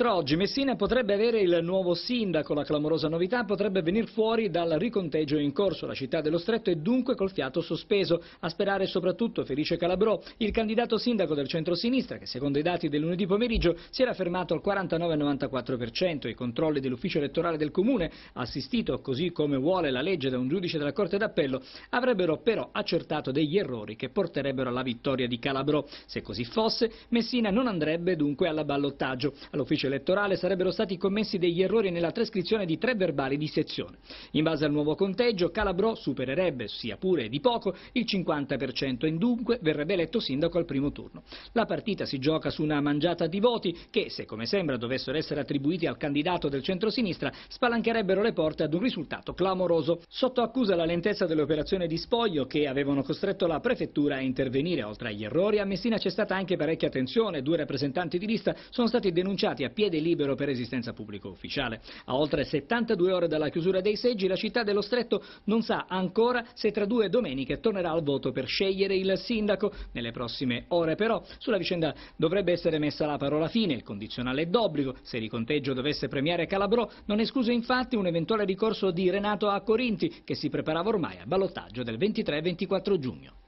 Tra oggi Messina potrebbe avere il nuovo sindaco, la clamorosa novità potrebbe venire fuori dal riconteggio in corso. La città dello Stretto è dunque col fiato sospeso, a sperare soprattutto Felice Calabrò, il candidato sindaco del centro-sinistra che secondo i dati del lunedì pomeriggio si era fermato al 49,94%. I controlli dell'ufficio elettorale del comune, assistito così come vuole la legge da un giudice della Corte d'Appello, avrebbero però accertato degli errori che porterebbero alla vittoria di Calabrò. Se così fosse, Messina non andrebbe dunque alla ballottaggio. All'ufficio elettorale sarebbero stati commessi degli errori nella trascrizione di tre verbali di sezione. In base al nuovo conteggio, Calabrò supererebbe, sia pure di poco, il 50% e dunque verrebbe eletto sindaco al primo turno. La partita si gioca su una mangiata di voti che, se come sembra dovessero essere attribuiti al candidato del centro-sinistra, spalancherebbero le porte ad un risultato clamoroso. Sotto accusa la lentezza delle operazioni di spoglio che avevano costretto la prefettura a intervenire oltre agli errori, a Messina c'è stata anche parecchia tensione. Due rappresentanti di lista sono stati denunciati a piede libero per esistenza pubblico ufficiale. A oltre 72 ore dalla chiusura dei seggi, la città dello Stretto non sa ancora se tra due domeniche tornerà al voto per scegliere il sindaco. Nelle prossime ore però sulla vicenda dovrebbe essere messa la parola fine, il condizionale è d'obbligo. Se il conteggio dovesse premiare Calabrò, non escluso infatti un eventuale ricorso di Renato a Corinti, che si preparava ormai al ballottaggio del 23-24 giugno.